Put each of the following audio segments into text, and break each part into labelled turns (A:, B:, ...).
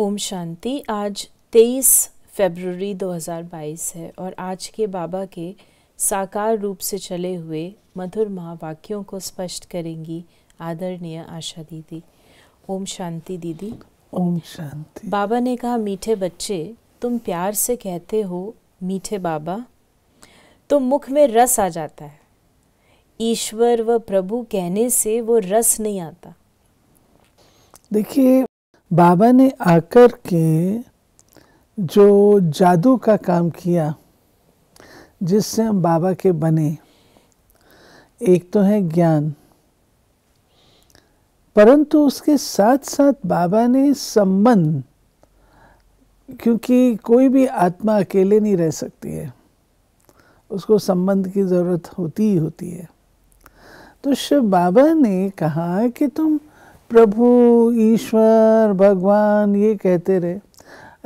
A: ओम शांति आज 23 फरवरी 2022 है और आज के बाबा के साकार रूप से चले हुए मधुर महावाक्यों को स्पष्ट करेंगी आदरणीय आशा दीदी ओम शांति दीदी
B: ओम शांति
A: बाबा ने कहा मीठे बच्चे तुम प्यार से कहते हो मीठे बाबा तो मुख में रस आ जाता है ईश्वर व प्रभु कहने से वो रस नहीं आता
B: देखिए बाबा ने आकर के जो जादू का काम किया जिससे हम बाबा के बने एक तो है ज्ञान परंतु उसके साथ साथ बाबा ने संबंध क्योंकि कोई भी आत्मा अकेले नहीं रह सकती है उसको संबंध की ज़रूरत होती ही होती है तो शिव बाबा ने कहा कि तुम प्रभु ईश्वर भगवान ये कहते रहे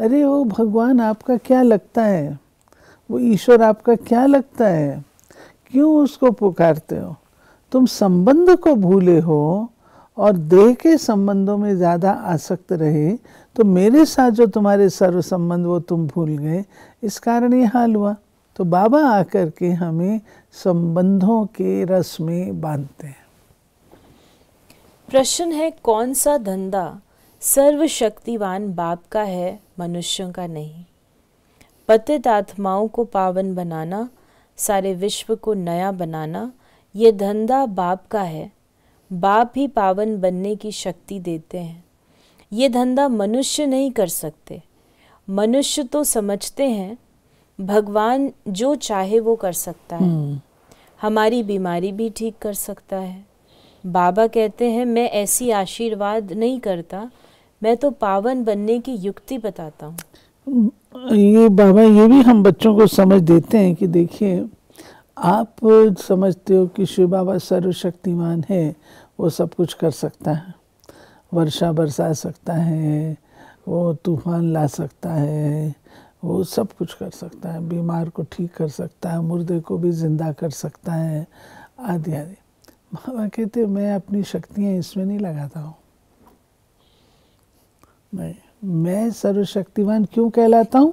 B: अरे वो भगवान आपका क्या लगता है वो ईश्वर आपका क्या लगता है क्यों उसको पुकारते हो तुम संबंध को भूले हो और देह के संबंधों में ज़्यादा आसक्त रहे तो मेरे साथ जो तुम्हारे सर्व संबंध वो तुम भूल गए इस कारण ये हाल हुआ तो बाबा आकर के हमें संबंधों के रस में बांधते हैं
A: प्रश्न है कौन सा धंधा सर्वशक्तिवान बाप का है मनुष्यों का नहीं पतित आत्माओं को पावन बनाना सारे विश्व को नया बनाना ये धंधा बाप का है बाप ही पावन बनने की शक्ति देते हैं ये धंधा मनुष्य नहीं कर सकते मनुष्य तो समझते हैं भगवान जो चाहे वो कर सकता है हम्म। हमारी बीमारी भी ठीक कर सकता है बाबा कहते हैं मैं ऐसी आशीर्वाद नहीं करता मैं तो पावन बनने की युक्ति बताता
B: हूँ ये बाबा ये भी हम बच्चों को समझ देते हैं कि देखिए आप समझते हो कि शिव बाबा सर्वशक्तिमान है वो सब कुछ कर सकता है वर्षा बरसा सकता है वो तूफान ला सकता है वो सब कुछ कर सकता है बीमार को ठीक कर सकता है मुर्दे को भी जिंदा कर सकता है आदि आदि बाबा कहते मैं अपनी शक्तियाँ इसमें नहीं लगाता हूँ मैं मैं सर्वशक्तिवान क्यों कहलाता हूँ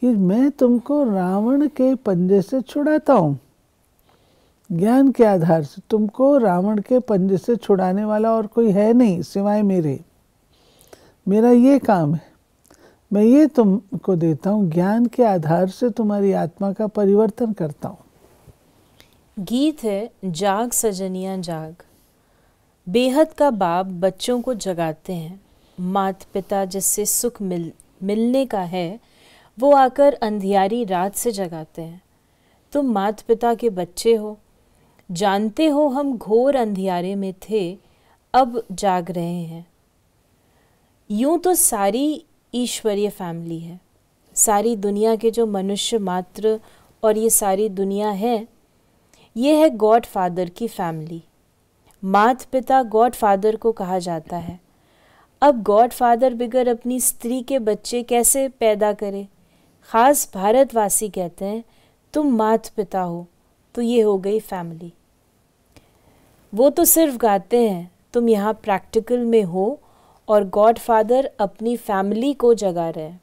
B: कि मैं तुमको रावण के पंजे से छुड़ाता हूँ ज्ञान के आधार से तुमको रावण के पंजे से छुड़ाने वाला और कोई है नहीं सिवाय मेरे मेरा ये काम है मैं ये तुमको देता हूँ ज्ञान के आधार से तुम्हारी आत्मा का परिवर्तन करता हूँ
A: गीत है जाग सजनिया जाग बेहद का बाप बच्चों को जगाते हैं मात पिता जिससे सुख मिल मिलने का है वो आकर अंधियारी रात से जगाते हैं तुम मात पिता के बच्चे हो जानते हो हम घोर अंधियारे में थे अब जाग रहे हैं यूं तो सारी ईश्वरीय फैमिली है सारी दुनिया के जो मनुष्य मात्र और ये सारी दुनिया है ये है गॉड फादर की फैमिली मात पिता गॉड फादर को कहा जाता है अब गॉड फादर बिगर अपनी स्त्री के बच्चे कैसे पैदा करे ख़ास भारतवासी कहते हैं तुम मात पिता हो तो ये हो गई फैमिली वो तो सिर्फ गाते हैं तुम यहाँ प्रैक्टिकल में हो और गॉड फादर अपनी फैमिली को जगा रहे हैं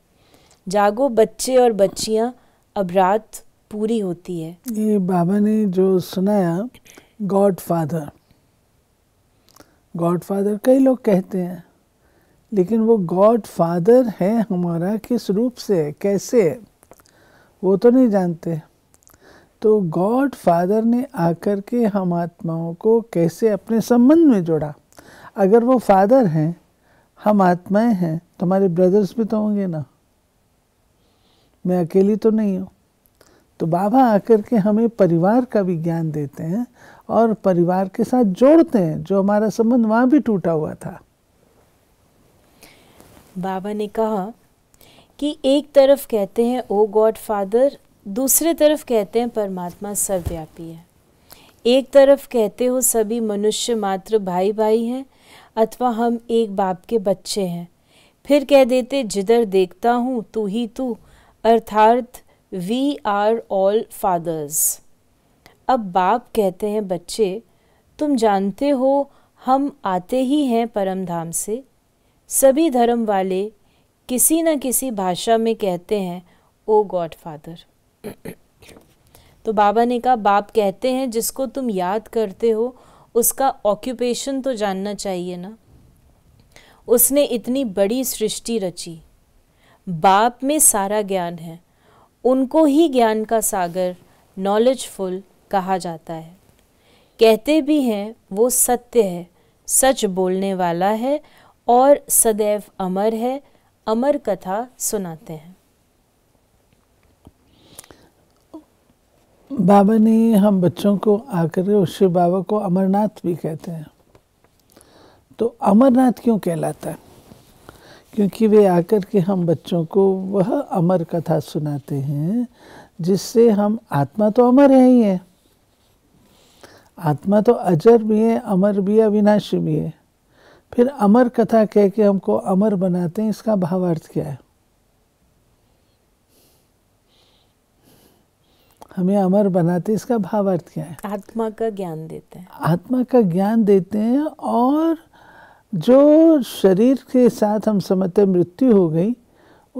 A: जागो बच्चे और बच्चियाँ अब रात पूरी होती है ये बाबा
B: ने जो सुनाया गॉड फादर गॉड फादर कई लोग कहते हैं लेकिन वो गॉड फादर है हमारा किस रूप से है कैसे है वो तो नहीं जानते तो गॉड फादर ने आकर के हम आत्माओं को कैसे अपने संबंध में जोड़ा अगर वो फादर हैं हम आत्माएं हैं तो हमारे ब्रदर्स भी तो होंगे ना मैं अकेली तो नहीं हूँ तो बाबा आकर के हमें परिवार का भी ज्ञान देते हैं और परिवार के साथ जोड़ते हैं जो हमारा संबंध वहाँ भी टूटा हुआ था
A: बाबा ने कहा कि एक तरफ कहते हैं ओ गॉड फादर दूसरे तरफ कहते हैं परमात्मा सर्वव्यापी है एक तरफ कहते हो सभी मनुष्य मात्र भाई भाई हैं अथवा हम एक बाप के बच्चे हैं फिर कह देते जिधर देखता हूँ तू ही तू अर्थार्थ वी आर ऑल फादर्स अब बाप कहते हैं बच्चे तुम जानते हो हम आते ही हैं परम धाम से सभी धर्म वाले किसी न किसी भाषा में कहते हैं ओ गॉड फादर तो बाबा ने कहा बाप कहते हैं जिसको तुम याद करते हो उसका ऑक्यूपेशन तो जानना चाहिए ना उसने इतनी बड़ी सृष्टि रची बाप में सारा ज्ञान है उनको ही ज्ञान का सागर नॉलेजफुल कहा जाता है कहते भी हैं वो सत्य है सच बोलने वाला है और सदैव अमर है अमर कथा सुनाते हैं
B: बाबा ने हम बच्चों को आकर शिव बाबा को अमरनाथ भी कहते हैं तो अमरनाथ क्यों कहलाता है क्योंकि वे आकर के हम बच्चों को वह अमर कथा सुनाते हैं जिससे हम आत्मा तो अमर है ही है आत्मा तो अजर भी है अमर भी है अविनाशी भी है फिर अमर कथा कह के हमको अमर बनाते हैं इसका भावार्थ क्या है हमें अमर बनाते इसका भाव अर्थ क्या है
A: आत्मा का ज्ञान देते हैं
B: आत्मा का ज्ञान देते हैं और जो शरीर के साथ हम समझते मृत्यु हो गई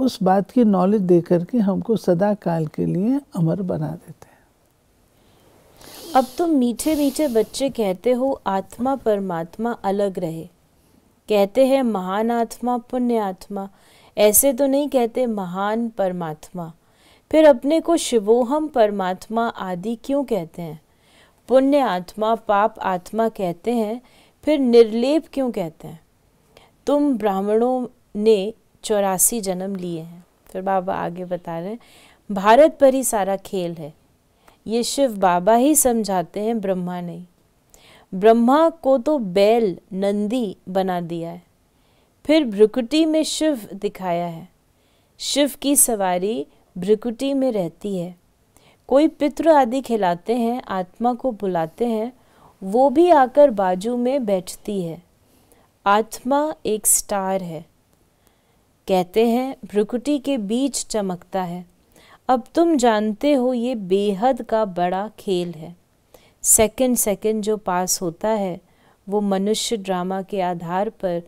B: उस बात की नॉलेज दे करके हमको सदा काल के लिए अमर बना देते हैं
A: अब तो मीठे मीठे बच्चे कहते हो आत्मा परमात्मा अलग रहे कहते हैं महान आत्मा पुण्य आत्मा ऐसे तो नहीं कहते महान परमात्मा फिर अपने को शिवोहम परमात्मा आदि क्यों कहते हैं पुण्य आत्मा पाप आत्मा कहते हैं फिर निर्लेप क्यों कहते हैं तुम ब्राह्मणों ने चौरासी जन्म लिए हैं फिर बाबा आगे बता रहे हैं भारत पर ही सारा खेल है ये शिव बाबा ही समझाते हैं ब्रह्मा नहीं ब्रह्मा को तो बैल नंदी बना दिया है फिर भ्रुकुटी में शिव दिखाया है शिव की सवारी भ्रिकुटी में रहती है कोई पितृ आदि खिलाते हैं आत्मा को बुलाते हैं वो भी आकर बाजू में बैठती है आत्मा एक स्टार है कहते हैं भ्रुकुटी के बीच चमकता है अब तुम जानते हो ये बेहद का बड़ा खेल है सेकंड सेकंड जो पास होता है वो मनुष्य ड्रामा के आधार पर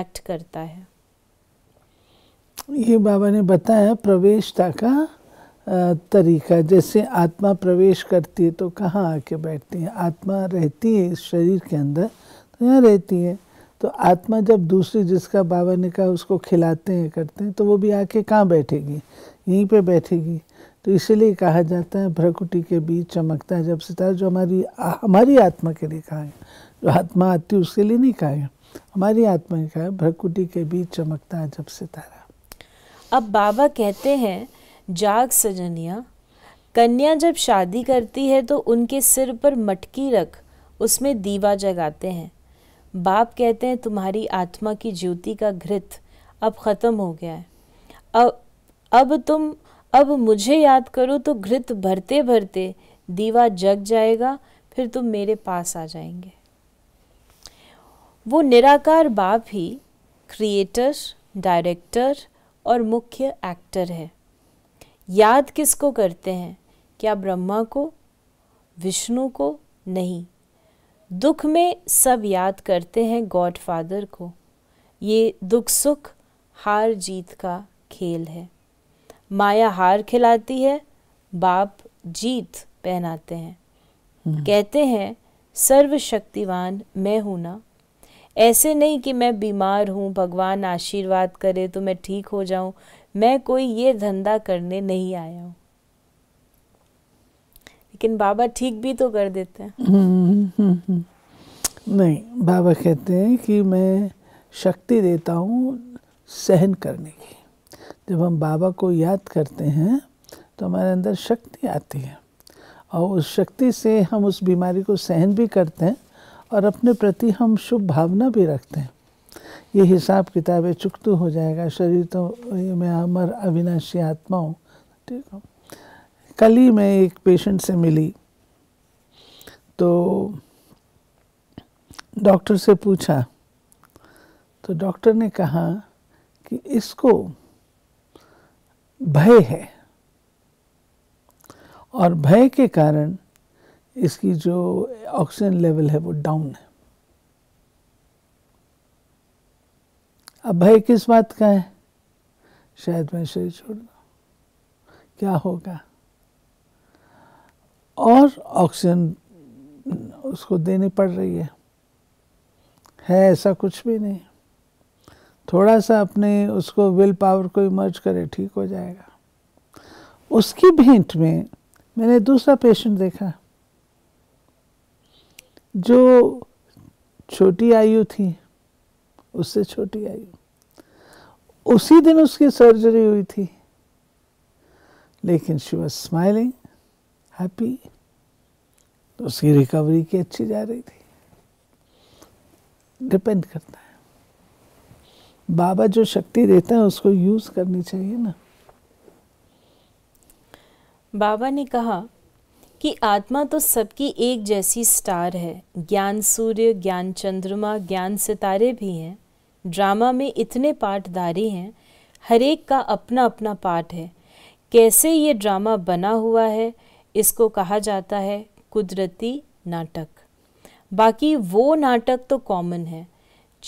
A: एक्ट करता है
B: ये बाबा ने बताया प्रवेशता का तरीका जैसे आत्मा प्रवेश करती है तो कहाँ आके बैठती है आत्मा रहती है इस शरीर के अंदर तो यहाँ रहती है तो आत्मा जब दूसरी जिसका बाबा ने कहा उसको खिलाते हैं करते हैं तो वो भी आके कहाँ बैठेगी यहीं पे बैठेगी तो इसीलिए कहा जाता है भ्रकुटी के बीच चमकता है जब सितारा जो हमारी हमारी आत्मा के लिए कहा है जो आत्मा आती है उसके लिए नहीं कहा है हमारी आत्मा ने कहा भ्रकुटी के बीच चमकता है जब सितारा
A: अब बाबा कहते हैं जाग सजनिया कन्या जब शादी करती है तो उनके सिर पर मटकी रख उसमें दीवा जगाते हैं बाप कहते हैं तुम्हारी आत्मा की ज्योति का घृत अब ख़त्म हो गया है अब अब तुम अब मुझे याद करो तो घृत भरते भरते दीवा जग जाएगा फिर तुम मेरे पास आ जाएंगे वो निराकार बाप ही क्रिएटर डायरेक्टर और मुख्य एक्टर है याद किसको करते हैं क्या ब्रह्मा को विष्णु को नहीं दुख में सब याद करते हैं गॉड फादर को ये दुख सुख हार जीत का खेल है माया हार खिलाती है बाप जीत पहनाते हैं हम्म। कहते हैं सर्वशक्तिवान मैं हूं ना ऐसे नहीं कि मैं बीमार हूँ भगवान आशीर्वाद करे तो मैं ठीक हो जाऊँ मैं कोई ये धंधा करने नहीं आया हूँ लेकिन बाबा ठीक भी तो कर देते हैं
B: हम्म, हम्म, हम्म, नहीं बाबा कहते हैं कि मैं शक्ति देता हूँ सहन करने की जब हम बाबा को याद करते हैं तो हमारे अंदर शक्ति आती है और उस शक्ति से हम उस बीमारी को सहन भी करते हैं और अपने प्रति हम शुभ भावना भी रखते हैं ये हिसाब किताब है तो हो जाएगा शरीर तो मैं अमर अविनाशी आत्मा हूँ ठीक है कल ही मैं एक पेशेंट से मिली तो डॉक्टर से पूछा तो डॉक्टर ने कहा कि इसको भय है और भय के कारण इसकी जो ऑक्सीजन लेवल है वो डाउन है अब भाई किस बात का है शायद मैं शरीर छोड़ दू क्या होगा और ऑक्सीजन उसको देनी पड़ रही है है ऐसा कुछ भी नहीं थोड़ा सा अपने उसको विल पावर को इमर्ज करे ठीक हो जाएगा उसकी भेंट में मैंने दूसरा पेशेंट देखा जो छोटी आयु थी उससे छोटी आयु उसी दिन उसकी सर्जरी हुई थी लेकिन शी वॉज स्माइलिंग हैप्पी तो उसकी रिकवरी की अच्छी जा रही थी डिपेंड करता है बाबा जो शक्ति देता है उसको यूज करनी चाहिए ना
A: बाबा ने कहा कि आत्मा तो सबकी एक जैसी स्टार है ज्ञान सूर्य ज्ञान चंद्रमा ज्ञान सितारे भी हैं ड्रामा में इतने पाठधारी हैं हरेक का अपना अपना पाठ है कैसे ये ड्रामा बना हुआ है इसको कहा जाता है कुदरती नाटक बाकी वो नाटक तो कॉमन है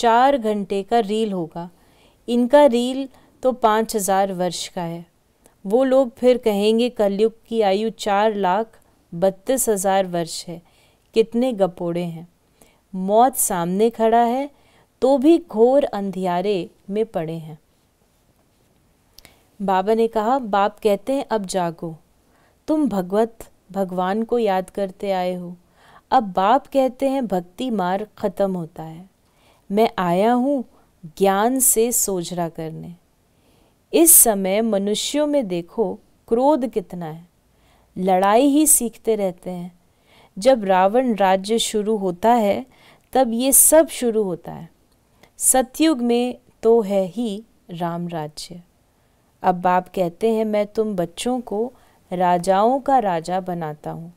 A: चार घंटे का रील होगा इनका रील तो पाँच हज़ार वर्ष का है वो लोग फिर कहेंगे कलयुग की आयु चार लाख बत्तीस हजार वर्ष है कितने गपोड़े हैं मौत सामने खड़ा है तो भी घोर अंधियारे में पड़े हैं बाबा ने कहा बाप कहते हैं अब जागो तुम भगवत भगवान को याद करते आए हो अब बाप कहते हैं भक्ति मार्ग ख़त्म होता है मैं आया हूँ ज्ञान से सोझरा करने इस समय मनुष्यों में देखो क्रोध कितना है लड़ाई ही सीखते रहते हैं जब रावण राज्य शुरू होता है तब ये सब शुरू होता है सतयुग में तो है ही राम राज्य अब बाप कहते हैं मैं तुम बच्चों को राजाओं का राजा बनाता हूँ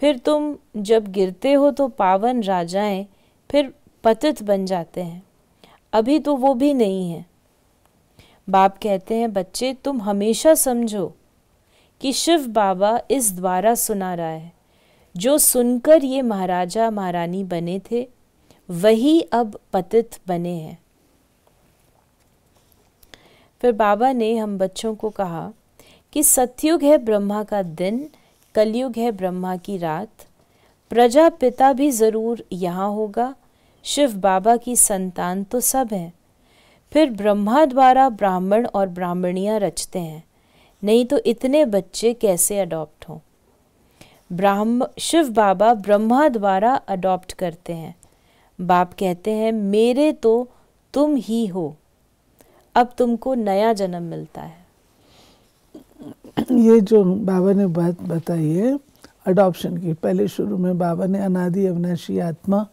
A: फिर तुम जब गिरते हो तो पावन राजाएं फिर पतित बन जाते हैं अभी तो वो भी नहीं है बाप कहते हैं बच्चे तुम हमेशा समझो कि शिव बाबा इस द्वारा सुना रहा है जो सुनकर ये महाराजा महारानी बने थे वही अब पतित बने हैं फिर बाबा ने हम बच्चों को कहा कि सतयुग है ब्रह्मा का दिन कलयुग है ब्रह्मा की रात प्रजापिता भी ज़रूर यहाँ होगा शिव बाबा की संतान तो सब हैं फिर ब्रह्मा द्वारा ब्राह्मण और ब्राह्मणियाँ रचते हैं नहीं तो इतने बच्चे कैसे अडॉप्ट हों ब्राह्म शिव बाबा ब्रह्मा द्वारा अडॉप्ट करते हैं बाप कहते हैं मेरे तो तुम ही हो अब तुमको नया जन्म मिलता है
B: ये जो बाबा ने बात बताई है अडॉप्शन की पहले शुरू में बाबा ने अनादि अविनाशी आत्मा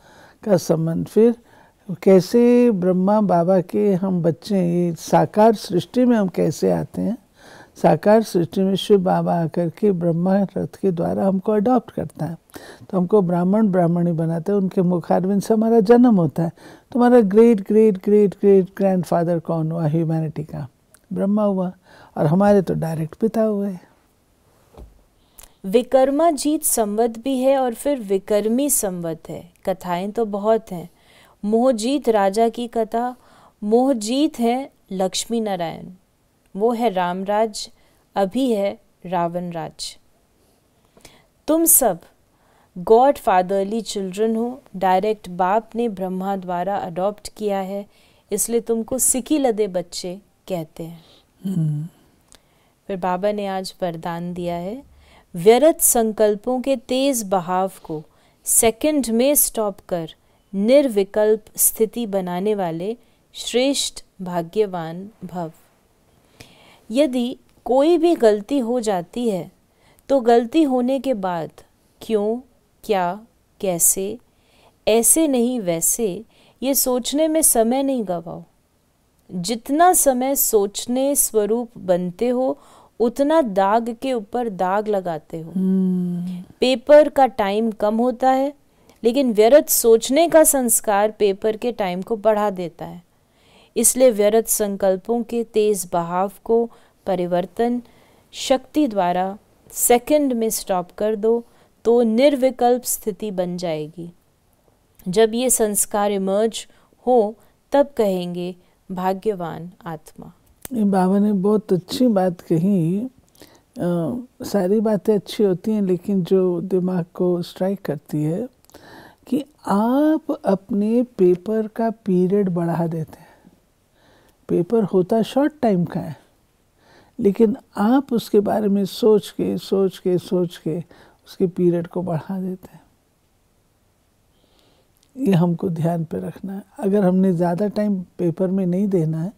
B: का संबंध फिर कैसे ब्रह्मा बाबा के हम बच्चे ये साकार सृष्टि में हम कैसे आते हैं साकार सृष्टि में शिव बाबा आकर के ब्रह्मा रथ के द्वारा हमको अडॉप्ट करता है तो हमको ब्राह्मण ब्राह्मणी बनाते हैं उनके मुखारविंद से हमारा जन्म होता है तो great great great great great father कौन हुआ ह्यूमैनिटी का ब्रह्मा हुआ और हमारे तो डायरेक्ट पिता हुए
A: विकर्मा जीत संवत भी है और फिर विकर्मी संवत है कथाएं तो बहुत हैं मोहजीत राजा की कथा मोहजीत है लक्ष्मी नारायण वो है रामराज अभी है रावण राज तुम सब गॉड फादरली चिल्ड्रन हो डायरेक्ट बाप ने ब्रह्मा द्वारा अडॉप्ट किया है इसलिए तुमको सिकी लदे बच्चे कहते हैं hmm. फिर बाबा ने आज वरदान दिया है व्यर्थ संकल्पों के तेज बहाव को सेकंड में स्टॉप कर निर्विकल्प स्थिति बनाने वाले श्रेष्ठ भाग्यवान भव यदि कोई भी गलती हो जाती है तो गलती होने के बाद क्यों क्या कैसे ऐसे नहीं वैसे ये सोचने में समय नहीं गवाओ जितना समय सोचने स्वरूप बनते हो उतना दाग के ऊपर दाग लगाते हो hmm. पेपर का टाइम कम होता है लेकिन व्यर्थ सोचने का संस्कार पेपर के टाइम को बढ़ा देता है इसलिए व्यर्थ संकल्पों के तेज बहाव को परिवर्तन शक्ति द्वारा सेकंड में स्टॉप कर दो तो निर्विकल्प स्थिति बन जाएगी जब ये संस्कार इमर्ज हो तब कहेंगे भाग्यवान आत्मा
B: बाबा ने बहुत अच्छी बात कही आ, सारी बातें अच्छी होती हैं लेकिन जो दिमाग को स्ट्राइक करती है कि आप अपने पेपर का पीरियड बढ़ा देते हैं पेपर होता शॉर्ट टाइम का है लेकिन आप उसके बारे में सोच के सोच के सोच के उसके पीरियड को बढ़ा देते हैं ये हमको ध्यान पे रखना है अगर हमने ज़्यादा टाइम पेपर में नहीं देना है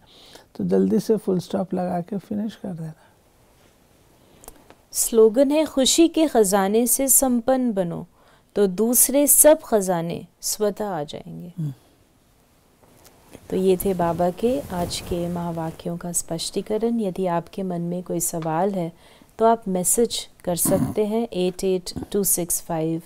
B: तो जल्दी से फुल स्टॉप लगा के फिनिश कर देना
A: स्लोगन है खुशी के ख़जाने से संपन्न बनो तो दूसरे सब ख़जाने स्वतः आ जाएंगे हम्म। तो ये थे बाबा के आज के महावाक्यों का स्पष्टीकरण यदि आपके मन में कोई सवाल है तो आप मैसेज कर सकते हैं eight eight two six five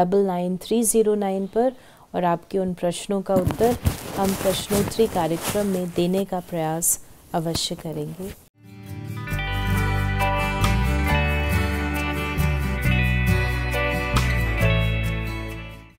A: double nine three zero nine पर और आपके उन प्रश्नों का उत्तर हम प्रश्नोत्तरी कार्यक्रम में देने का प्रयास अवश्य करेंगे